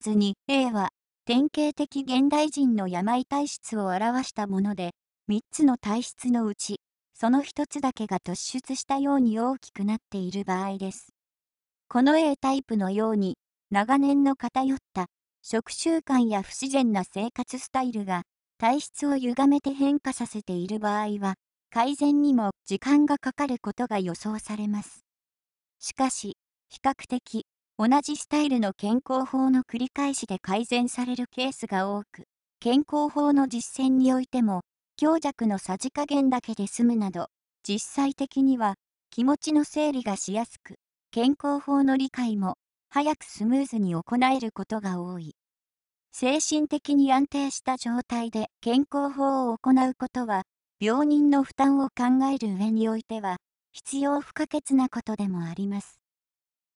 図に A は典型的現代人の病体質を表したもので3つの体質のうちその1つだけが突出したように大きくなっている場合です。この A タイプのように長年の偏った食習慣や不自然な生活スタイルが体質を歪めて変化させている場合は改善にも時間がかかることが予想されます。しかし比較的同じスタイルの健康法の繰り返しで改善されるケースが多く、健康法の実践においても、強弱のさじ加減だけで済むなど、実際的には気持ちの整理がしやすく、健康法の理解も早くスムーズに行えることが多い。精神的に安定した状態で健康法を行うことは、病人の負担を考える上においては、必要不可欠なことでもあります。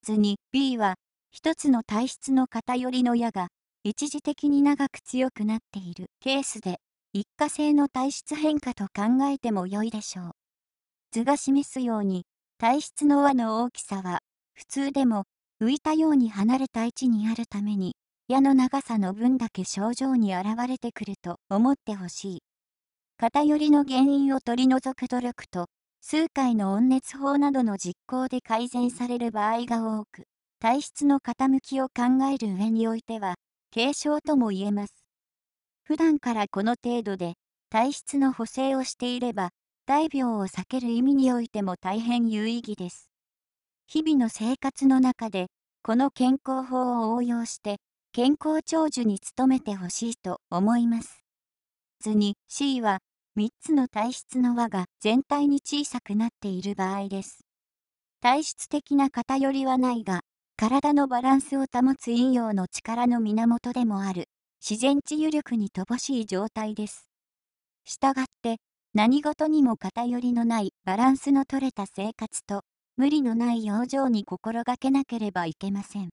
図に B は一つの体質の偏りの矢が一時的に長く強くなっているケースで一過性の体質変化と考えても良いでしょう。図が示すように体質の輪の大きさは普通でも浮いたように離れた位置にあるために矢の長さの分だけ症状に現れてくると思ってほしい。偏りの原因を取り除く努力と数回の温熱法などの実行で改善される場合が多く、体質の傾きを考える上においては、軽症とも言えます。普段からこの程度で、体質の補正をしていれば、大病を避ける意味においても大変有意義です。日々の生活の中で、この健康法を応用して、健康長寿に努めてほしいと思います。図に C は、3つの体質の輪が全体に小さくなっている場合です。体質的な偏りはないが、体のバランスを保つ陰陽の力の源でもある、自然治癒力に乏しい状態です。したがって、何事にも偏りのないバランスの取れた生活と、無理のない養生に心がけなければいけません。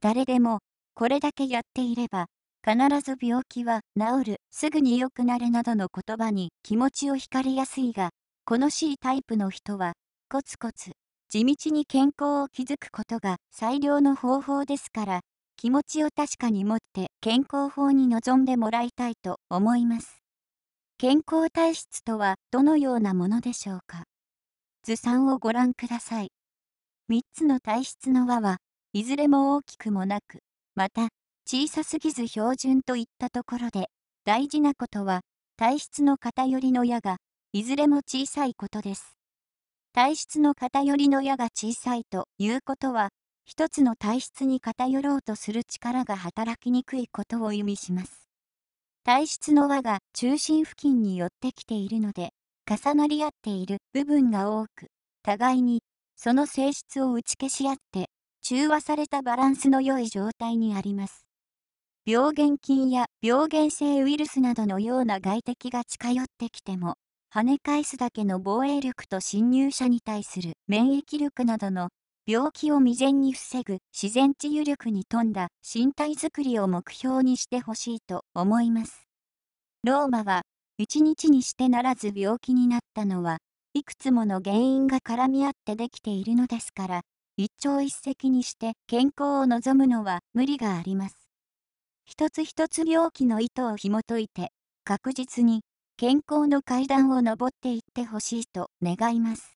誰でも、これだけやっていれば、必ず病気は治る、すぐに良くなるなどの言葉に気持ちを惹かれやすいが、この C タイプの人は、コツコツ、地道に健康を築くことが最良の方法ですから、気持ちを確かに持って健康法に臨んでもらいたいと思います。健康体質とはどのようなものでしょうか図3をご覧ください。3つの体質の和は、いずれも大きくもなく、また小さすぎず標準といったところで、大事なことは、体質の偏りの矢が、いずれも小さいことです。体質の偏りの矢が小さいということは、一つの体質に偏ろうとする力が働きにくいことを意味します。体質の輪が中心付近に寄ってきているので、重なり合っている部分が多く、互いにその性質を打ち消し合って、中和されたバランスの良い状態にあります。病原菌や病原性ウイルスなどのような外敵が近寄ってきても、跳ね返すだけの防衛力と侵入者に対する免疫力などの病気を未然に防ぐ自然治癒力に富んだ身体づくりを目標にしてほしいと思います。ローマは、一日にしてならず病気になったのは、いくつもの原因が絡み合ってできているのですから、一朝一夕にして健康を望むのは無理があります。一つ一つ病気の意図を紐解いて、確実に健康の階段を登っていってほしいと願います。